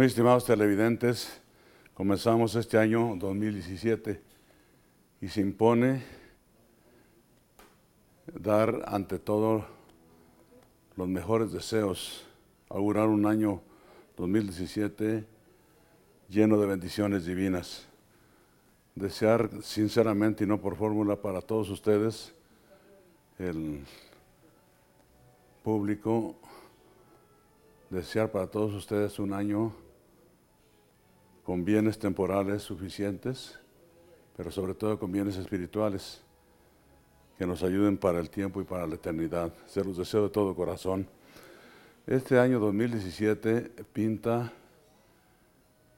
Muy estimados televidentes, comenzamos este año 2017 y se impone dar ante todo los mejores deseos, augurar un año 2017 lleno de bendiciones divinas. Desear sinceramente y no por fórmula para todos ustedes, el público, desear para todos ustedes un año con bienes temporales suficientes, pero sobre todo con bienes espirituales que nos ayuden para el tiempo y para la eternidad. Se los deseo de todo corazón. Este año 2017 pinta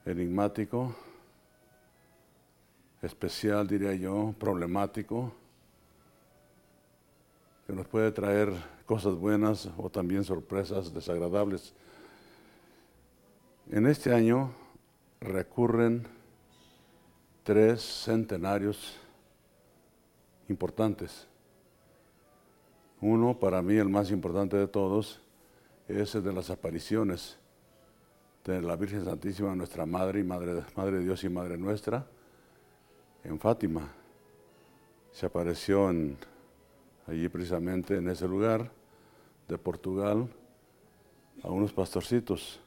enigmático, especial, diría yo, problemático, que nos puede traer cosas buenas o también sorpresas desagradables. En este año recurren tres centenarios importantes. Uno, para mí el más importante de todos, es el de las apariciones de la Virgen Santísima, nuestra Madre y Madre, Madre de Dios y Madre nuestra, en Fátima. Se apareció allí precisamente en ese lugar de Portugal a unos pastorcitos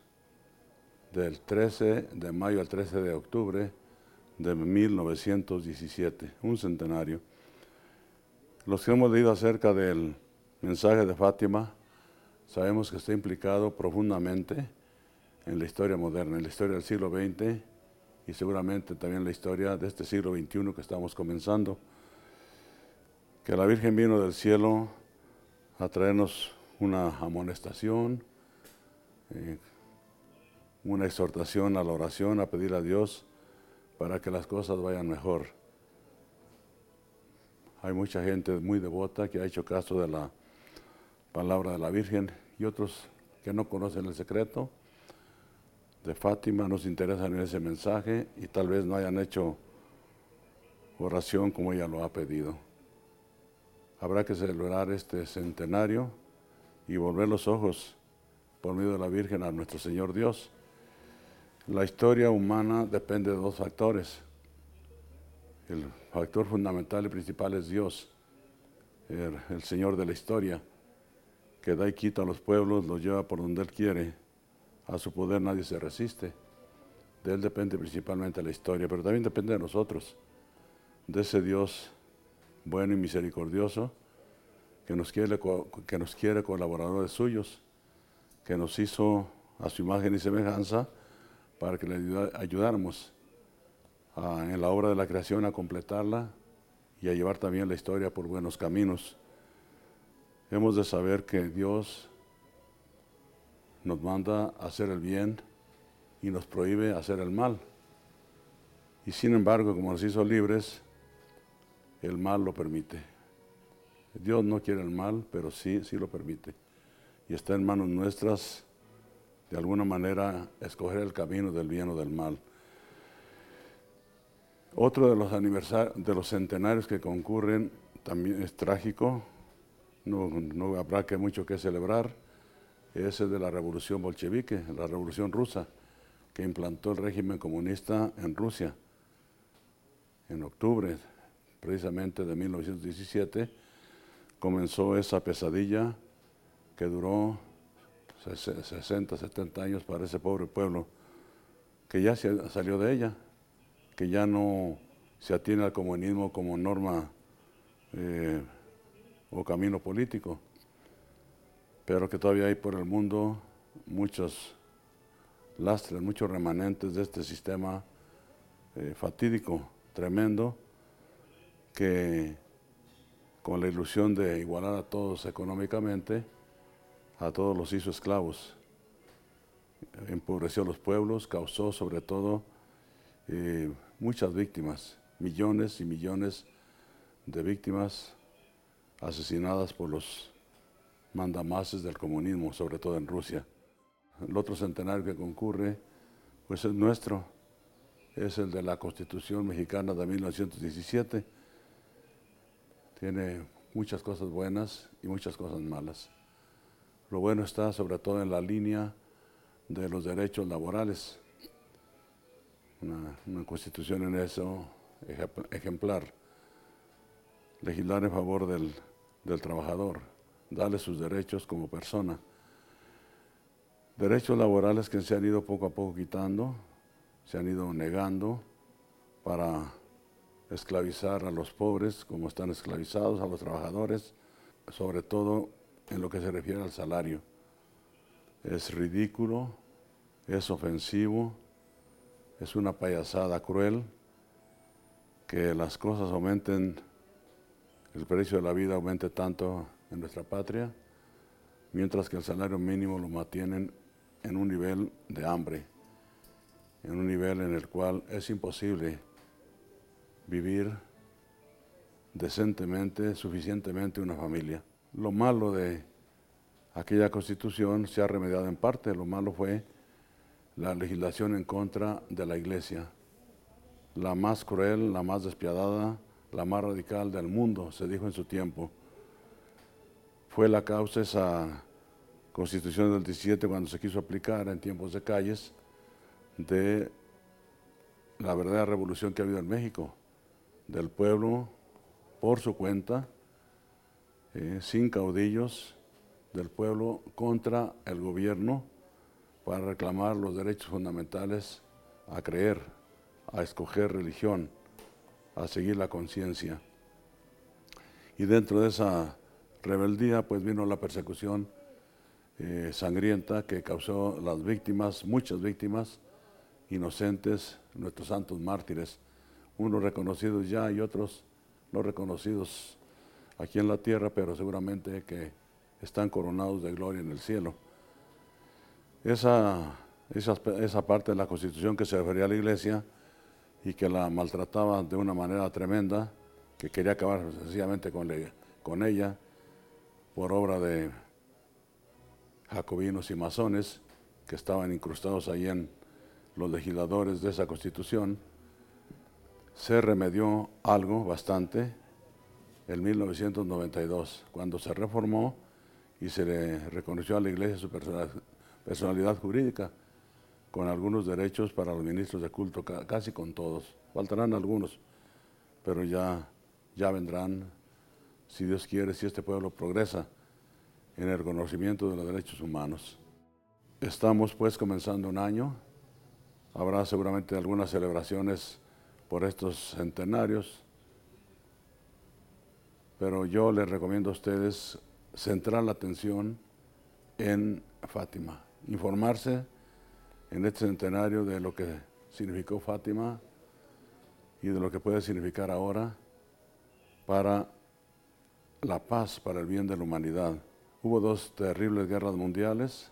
del 13 de mayo al 13 de octubre de 1917, un centenario. Los que hemos leído acerca del mensaje de Fátima sabemos que está implicado profundamente en la historia moderna, en la historia del siglo XX y seguramente también en la historia de este siglo XXI que estamos comenzando. Que la Virgen vino del cielo a traernos una amonestación. Eh, una exhortación a la oración, a pedir a Dios para que las cosas vayan mejor. Hay mucha gente muy devota que ha hecho caso de la palabra de la Virgen y otros que no conocen el secreto de Fátima, nos interesan en ese mensaje y tal vez no hayan hecho oración como ella lo ha pedido. Habrá que celebrar este centenario y volver los ojos por medio de la Virgen a nuestro Señor Dios la historia humana depende de dos factores. El factor fundamental y principal es Dios, er, el, Señor de la historia, que da y quita a los pueblos, los lleva por donde Él quiere. A su poder nadie se resiste. De Él depende principalmente la historia, pero también depende de nosotros, de ese Dios bueno y misericordioso, que nos quiere, que nos quiere colaboradores suyos, que nos hizo a su imagen y semejanza para que le ayudáramos ah, en la obra de la creación a completarla y a llevar también la historia por buenos caminos. Hemos de saber que Dios nos manda a hacer el bien y nos prohíbe hacer el mal. Y sin embargo, como nos hizo libres, el mal lo permite. Dios no quiere el mal, pero sí, sí lo permite. Y está en manos nuestras de alguna manera escoger el camino del bien o del mal. Otro de los, de los centenarios que concurren también es trágico, no, no habrá que mucho que celebrar, es el de la revolución bolchevique, la revolución rusa, que implantó el régimen comunista en Rusia. En octubre, precisamente de 1917, comenzó esa pesadilla que duró 60, 70 años para ese pobre pueblo que ya se salió de ella, que ya no se atiene al comunismo como norma eh, o camino político, pero que todavía hay por el mundo muchos lastres, muchos remanentes de este sistema eh, fatídico, tremendo, que con la ilusión de igualar a todos económicamente, a todos los hizo esclavos, empobreció los pueblos, causó sobre todo eh, muchas víctimas, millones y millones de víctimas asesinadas por los mandamases del comunismo, sobre todo en Rusia. El otro centenario que concurre, pues es nuestro, es el de la Constitución Mexicana de 1917. Tiene muchas cosas buenas y muchas cosas malas. Lo bueno está sobre todo en la línea de los derechos laborales. Una, constitución en eso ejemplar. Legislar en favor del, del trabajador, darle sus derechos como persona. Derechos laborales que se han ido poco a poco quitando, se han ido negando para esclavizar a los pobres como están esclavizados, a los trabajadores, sobre todo en lo que se refiere al salario. Es ridículo, es ofensivo, es una payasada cruel que las cosas aumenten, el precio de la vida aumente tanto en nuestra patria, mientras que el salario mínimo lo mantienen en un nivel de hambre, en un nivel en el cual es imposible vivir decentemente, suficientemente una familia lo malo de aquella constitución se ha remediado en parte. Lo malo fue la legislación en contra de la iglesia, la más cruel, la más despiadada, la más radical del mundo, se dijo en su tiempo. Fue la causa esa constitución del 17 cuando se quiso aplicar en tiempos de calles de la verdadera revolución que ha habido en México, del pueblo por su cuenta, eh, sin caudillos del pueblo contra el gobierno para reclamar los derechos fundamentales a creer, a escoger religión, a seguir la conciencia. Y dentro de esa rebeldía pues vino la persecución eh, sangrienta que causó las víctimas, muchas víctimas, inocentes, nuestros santos mártires, unos reconocidos ya y otros no reconocidos aquí en la tierra, pero seguramente que están coronados de gloria en el cielo. Esa, parte de la constitución que se refería a la iglesia y que la maltrataba de una manera tremenda, que quería acabar sencillamente con, con ella por obra de jacobinos y masones que estaban incrustados ahí en los legisladores de esa constitución, se remedió algo bastante, el 1992, cuando se reformó y se le reconoció a la Iglesia su personalidad jurídica, con algunos derechos para los ministros de culto, casi con todos. Faltarán algunos, pero ya, ya vendrán, si Dios quiere, si este pueblo progresa en el reconocimiento de los derechos humanos. Estamos pues comenzando un año, habrá seguramente algunas celebraciones por estos centenarios, pero yo les recomiendo a ustedes centrar la atención en Fátima, informarse en este centenario de lo que significó Fátima y de lo que puede significar ahora para la paz, para el bien de la humanidad. Hubo dos terribles guerras mundiales,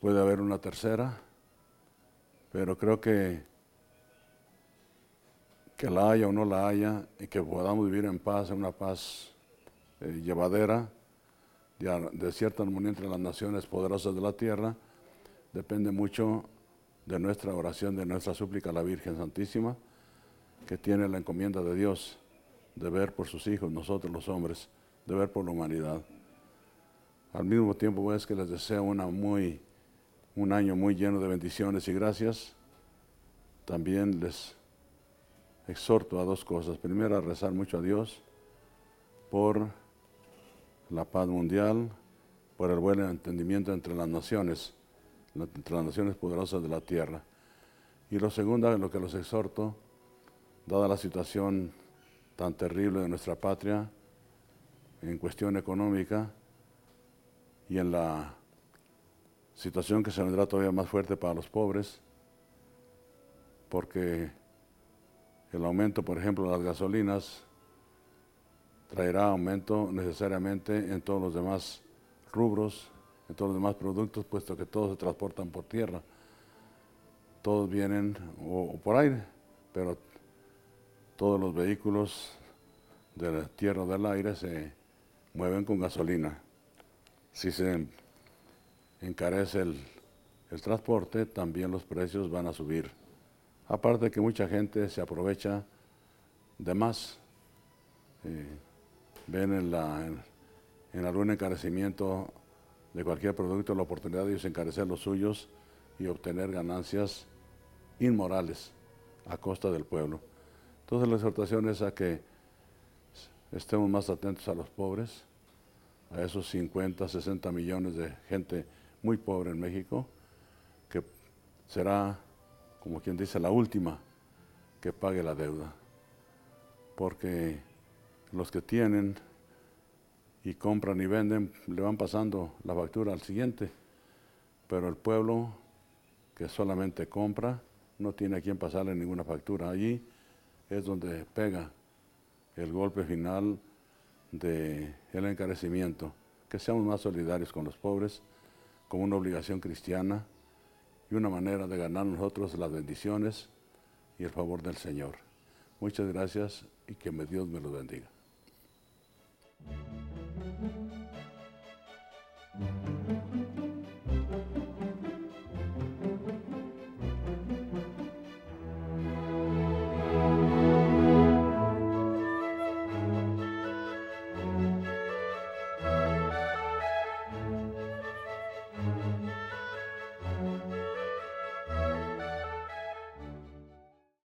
puede haber una tercera, pero creo que que la haya o no la haya, y que podamos vivir en paz, en una paz eh, llevadera, de, cierta armonía entre las naciones poderosas de la tierra, depende mucho de nuestra oración, de nuestra súplica a la Virgen Santísima, que tiene la encomienda de Dios de ver por sus hijos, nosotros los hombres, de ver por la humanidad. Al mismo tiempo es pues, que les deseo un año muy lleno de bendiciones y gracias. También les exhorto a dos cosas. Primero, a rezar mucho a Dios por la paz mundial, por el buen entendimiento entre las naciones, entre las naciones poderosas de la tierra. Y lo segundo, lo que los exhorto, dada la situación tan terrible de nuestra patria en cuestión económica y en la situación que se vendrá todavía más fuerte para los pobres, porque el aumento, por ejemplo, de las gasolinas traerá aumento necesariamente en todos los demás rubros, en todos los demás productos, puesto que todos se transportan por tierra. Todos vienen o, por aire, pero todos los vehículos de la tierra o del aire se mueven con gasolina. Si se encarece el transporte, también los precios van a subir. Aparte de que mucha gente se aprovecha de más. Eh, ven en la, en, en algún encarecimiento de cualquier producto la oportunidad de ellos encarecer los suyos y obtener ganancias inmorales a costa del pueblo. Entonces la exhortación es a que estemos más atentos a los pobres, a esos 50, 60 millones de gente muy pobre en México, que será como quien dice, la última que pague la deuda. Porque los que tienen y compran y venden le van pasando la factura al siguiente, pero el pueblo que solamente compra no tiene a quien pasarle ninguna factura. Allí es donde pega el golpe final del encarecimiento. Que seamos más solidarios con los pobres, como una obligación cristiana y una manera de ganar nosotros las bendiciones y el favor del Señor. Muchas gracias y que Dios me lo bendiga.